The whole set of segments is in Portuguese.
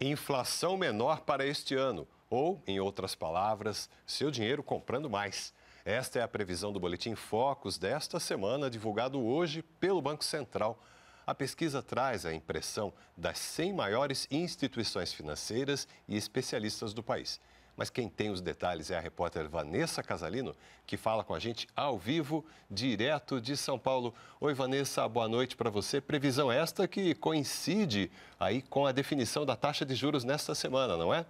inflação menor para este ano, ou, em outras palavras, seu dinheiro comprando mais. Esta é a previsão do Boletim Focus desta semana, divulgado hoje pelo Banco Central. A pesquisa traz a impressão das 100 maiores instituições financeiras e especialistas do país. Mas quem tem os detalhes é a repórter Vanessa Casalino, que fala com a gente ao vivo, direto de São Paulo. Oi, Vanessa, boa noite para você. Previsão esta que coincide aí com a definição da taxa de juros nesta semana, não é?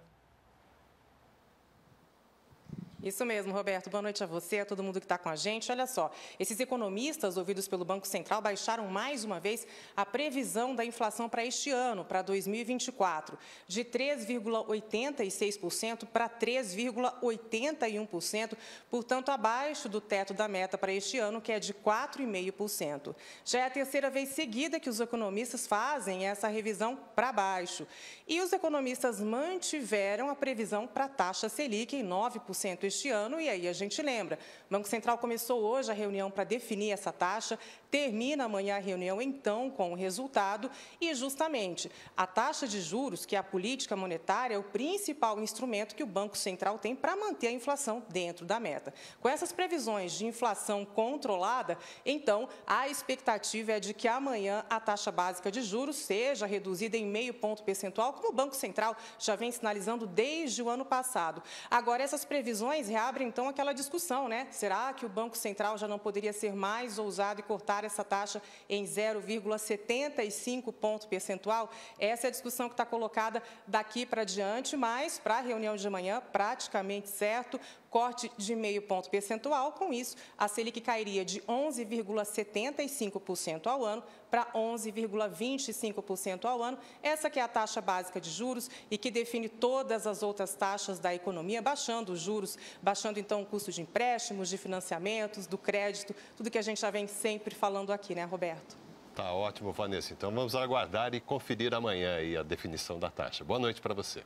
Isso mesmo, Roberto. Boa noite a você, a todo mundo que está com a gente. Olha só, esses economistas ouvidos pelo Banco Central baixaram mais uma vez a previsão da inflação para este ano, para 2024, de 3,86% para 3,81%, portanto, abaixo do teto da meta para este ano, que é de 4,5%. Já é a terceira vez seguida que os economistas fazem essa revisão para baixo. E os economistas mantiveram a previsão para a taxa Selic em 9% este deste ano, e aí a gente lembra. O Banco Central começou hoje a reunião para definir essa taxa, termina amanhã a reunião, então, com o resultado, e justamente a taxa de juros, que é a política monetária, é o principal instrumento que o Banco Central tem para manter a inflação dentro da meta. Com essas previsões de inflação controlada, então, a expectativa é de que amanhã a taxa básica de juros seja reduzida em meio ponto percentual, como o Banco Central já vem sinalizando desde o ano passado. Agora, essas previsões reabre então aquela discussão, né? Será que o Banco Central já não poderia ser mais ousado e cortar essa taxa em 0,75 ponto percentual? Essa é a discussão que está colocada daqui para diante, mas para a reunião de amanhã, praticamente certo, corte de meio ponto percentual. Com isso, a Selic cairia de 11,75% ao ano para 11,25% ao ano. Essa que é a taxa básica de juros e que define todas as outras taxas da economia, baixando os juros, baixando então o custo de empréstimos, de financiamentos, do crédito, tudo que a gente já vem sempre falando aqui, né, Roberto? Tá ótimo, Vanessa. Então vamos aguardar e conferir amanhã a definição da taxa. Boa noite para você.